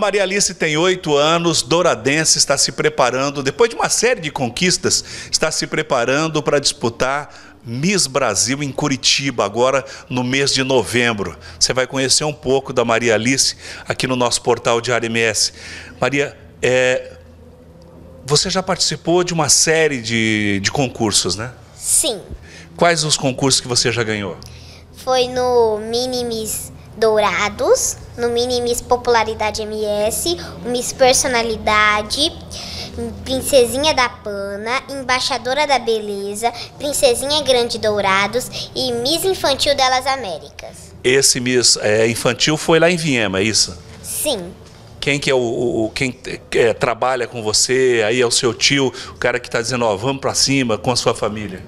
Maria Alice tem oito anos, Douradense está se preparando, depois de uma série de conquistas, está se preparando para disputar Miss Brasil em Curitiba, agora no mês de novembro. Você vai conhecer um pouco da Maria Alice aqui no nosso portal de RMS. Maria, é, você já participou de uma série de, de concursos, né? Sim. Quais os concursos que você já ganhou? Foi no Mini Miss Dourados, no Mini Miss Popularidade MS, Miss Personalidade, Princesinha da Pana, Embaixadora da Beleza, Princesinha Grande Dourados e Miss Infantil delas Américas. Esse Miss é, infantil foi lá em Viena, é isso? Sim. Quem que é o, o quem é, trabalha com você? Aí é o seu tio, o cara que está dizendo, ó, vamos para cima com a sua família.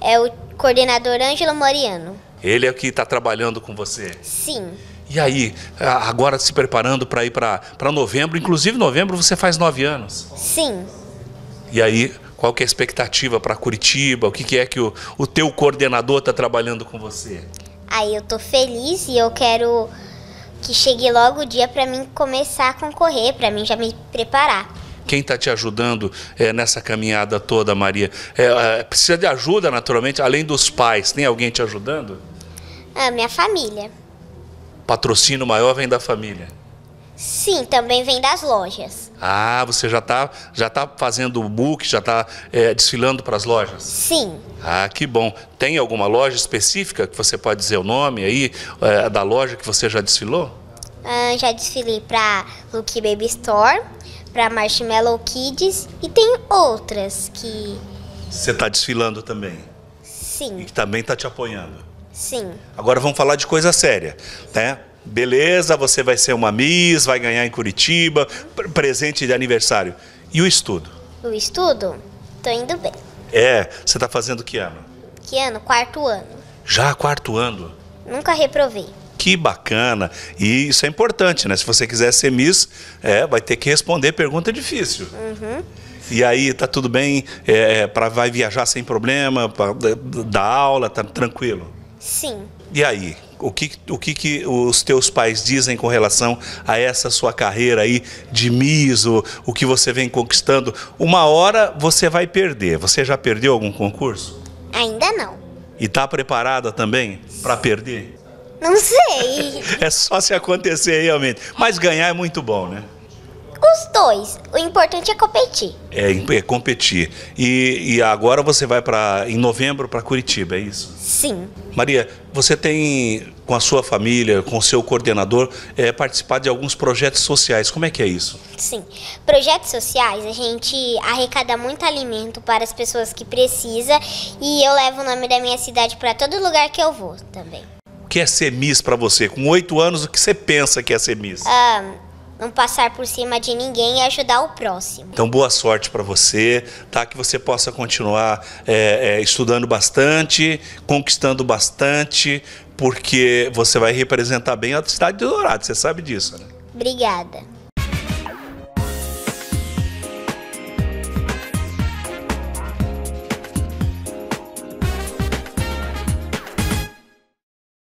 É o coordenador Ângelo Moriano. Ele é o que está trabalhando com você. Sim. E aí, agora se preparando para ir para novembro, inclusive novembro você faz nove anos. Sim. E aí, qual que é a expectativa para Curitiba? O que, que é que o, o teu coordenador está trabalhando com você? Aí eu tô feliz e eu quero que chegue logo o dia para mim começar a concorrer, para mim já me preparar quem está te ajudando é, nessa caminhada toda, Maria? É, é, precisa de ajuda, naturalmente, além dos pais. Tem alguém te ajudando? A ah, minha família. Patrocínio maior vem da família. Sim, também vem das lojas. Ah, você já está já tá fazendo o book, já está é, desfilando para as lojas? Sim. Ah, que bom. Tem alguma loja específica que você pode dizer o nome aí, é, da loja que você já desfilou? Ah, já desfilei para Lucky Baby Store, para Marshmallow Kids e tem outras que. Você tá desfilando também? Sim. E que também tá te apoiando? Sim. Agora vamos falar de coisa séria, né? Beleza, você vai ser uma Miss, vai ganhar em Curitiba, presente de aniversário. E o estudo? O estudo? Tô indo bem. É, você tá fazendo que ano? Que ano? Quarto ano. Já quarto ano? Nunca reprovei. Que bacana! E isso é importante, né? Se você quiser ser Miss, é, vai ter que responder pergunta difícil. Uhum. E aí, tá tudo bem? É, é pra, vai viajar sem problema? Pra, aula, tá tranquilo? Sim. E aí, o que, o que, que os teus pais dizem com relação a essa sua carreira aí de Miss, o, o que você vem conquistando? Uma hora você vai perder. Você já perdeu algum concurso? Ainda não. E tá preparada também para perder? Não sei. é só se acontecer realmente. Mas ganhar é muito bom, né? Os dois. O importante é competir. É, é competir. E, e agora você vai para em novembro para Curitiba, é isso? Sim. Maria, você tem com a sua família, com o seu coordenador, é, participar de alguns projetos sociais. Como é que é isso? Sim. Projetos sociais, a gente arrecada muito alimento para as pessoas que precisam e eu levo o nome da minha cidade para todo lugar que eu vou também que é ser Miss para você? Com oito anos, o que você pensa que é ser Miss? Ah, não passar por cima de ninguém e ajudar o próximo. Então, boa sorte para você, tá? Que você possa continuar é, é, estudando bastante, conquistando bastante, porque você vai representar bem a cidade de Dourado, você sabe disso, né? Obrigada.